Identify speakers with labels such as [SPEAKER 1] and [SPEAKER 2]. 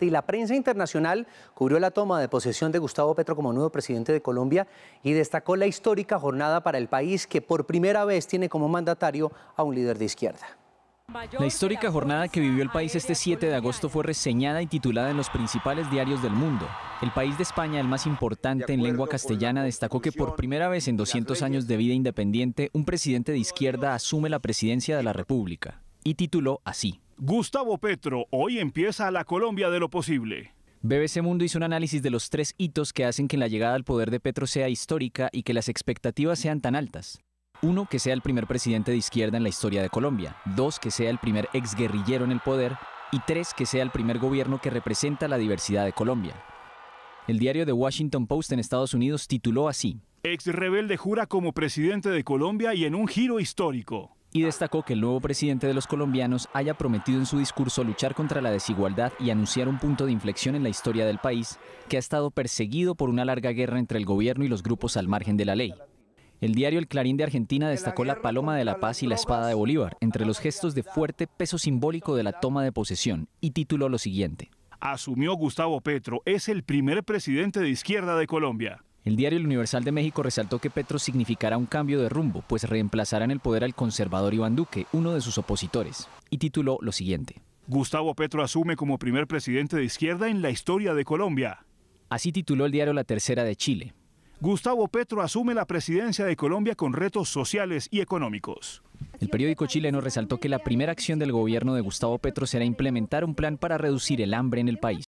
[SPEAKER 1] y la prensa internacional cubrió la toma de posesión de Gustavo Petro como nuevo presidente de Colombia y destacó la histórica jornada para el país que por primera vez tiene como mandatario a un líder de izquierda. La histórica jornada que vivió el país este 7 de agosto fue reseñada y titulada en los principales diarios del mundo. El país de España, el más importante en lengua castellana, destacó que por primera vez en 200 años de vida independiente, un presidente de izquierda asume la presidencia
[SPEAKER 2] de la República y tituló así. Gustavo Petro, hoy empieza la Colombia de lo posible.
[SPEAKER 1] BBC Mundo hizo un análisis de los tres hitos que hacen que la llegada al poder de Petro sea histórica y que las expectativas sean tan altas. Uno, que sea el primer presidente de izquierda en la historia de Colombia. Dos, que sea el primer exguerrillero en el poder. Y tres, que sea el primer gobierno que representa la diversidad de Colombia. El diario The Washington Post en Estados Unidos tituló
[SPEAKER 2] así. Ex rebelde jura como presidente de Colombia y en un giro histórico
[SPEAKER 1] y destacó que el nuevo presidente de los colombianos haya prometido en su discurso luchar contra la desigualdad y anunciar un punto de inflexión en la historia del país, que ha estado perseguido por una larga guerra entre el gobierno y los grupos al margen de la ley. El diario El Clarín de Argentina destacó la paloma de la paz y la espada de Bolívar entre los gestos de fuerte peso simbólico de la toma de posesión y tituló lo siguiente.
[SPEAKER 2] Asumió Gustavo Petro, es el primer presidente de izquierda de Colombia.
[SPEAKER 1] El diario El Universal de México resaltó que Petro significará un cambio de rumbo, pues reemplazará en el poder al conservador Iván Duque, uno de sus opositores, y tituló lo siguiente.
[SPEAKER 2] Gustavo Petro asume como primer presidente de izquierda en la historia de Colombia. Así tituló el diario La Tercera de Chile. Gustavo Petro asume la presidencia de Colombia con retos sociales y económicos. El periódico
[SPEAKER 1] chileno resaltó que la primera acción del gobierno de Gustavo Petro será implementar un plan para reducir el hambre en el país.